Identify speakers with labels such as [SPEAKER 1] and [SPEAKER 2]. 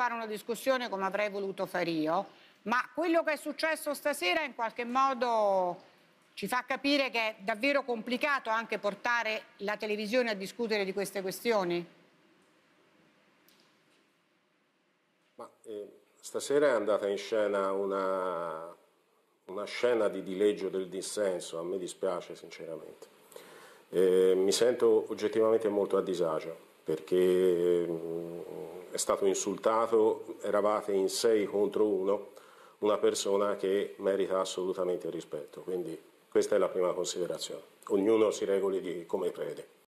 [SPEAKER 1] fare una discussione come avrei voluto fare io, ma quello che è successo stasera in qualche modo ci fa capire che è davvero complicato anche portare la televisione a discutere di queste questioni? Ma,
[SPEAKER 2] eh,
[SPEAKER 3] stasera è andata in scena una, una, scena di dileggio del dissenso, a me dispiace sinceramente. Eh, mi sento oggettivamente molto a disagio perché stato insultato, eravate in 6 contro 1, una persona che merita assolutamente
[SPEAKER 4] rispetto. Quindi questa è la prima considerazione. Ognuno si regoli come crede.